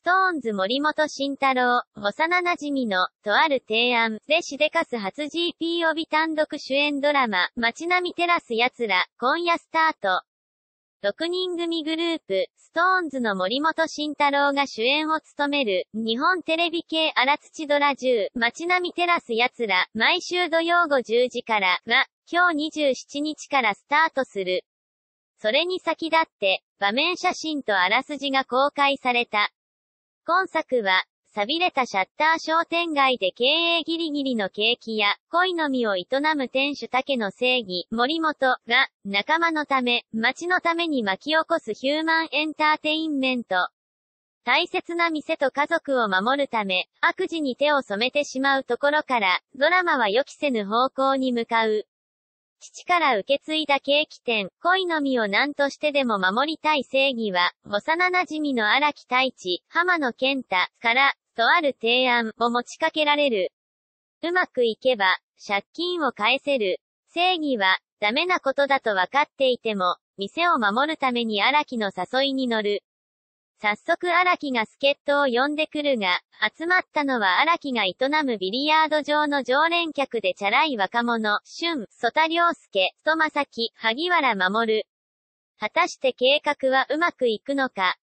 ストーンズ森本慎太郎、幼馴染の、とある提案、でしでかす初 GP 帯単独主演ドラマ、街並みテラス奴ら、今夜スタート。6人組グループ、ストーンズの森本慎太郎が主演を務める、日本テレビ系荒土ドラ10、街並みテラス奴ら、毎週土曜午10時から、は、今日27日からスタートする。それに先立って、場面写真とあらすじが公開された。今作は、錆びれたシャッター商店街で経営ギリギリのケーキや、恋の実を営む店主竹の正義、森本が、仲間のため、街のために巻き起こすヒューマンエンターテインメント。大切な店と家族を守るため、悪事に手を染めてしまうところから、ドラマは予期せぬ方向に向かう。父から受け継いだケーキ店、恋の実を何としてでも守りたい正義は、幼馴染の荒木太一、浜野健太から、とある提案を持ちかけられる。うまくいけば、借金を返せる。正義は、ダメなことだと分かっていても、店を守るために荒木の誘いに乗る。早速荒木が助っ人を呼んでくるが、集まったのは荒木が営むビリヤード場の常連客でチャラい若者、春、曽田良介、戸正樹、萩原守。果たして計画はうまくいくのか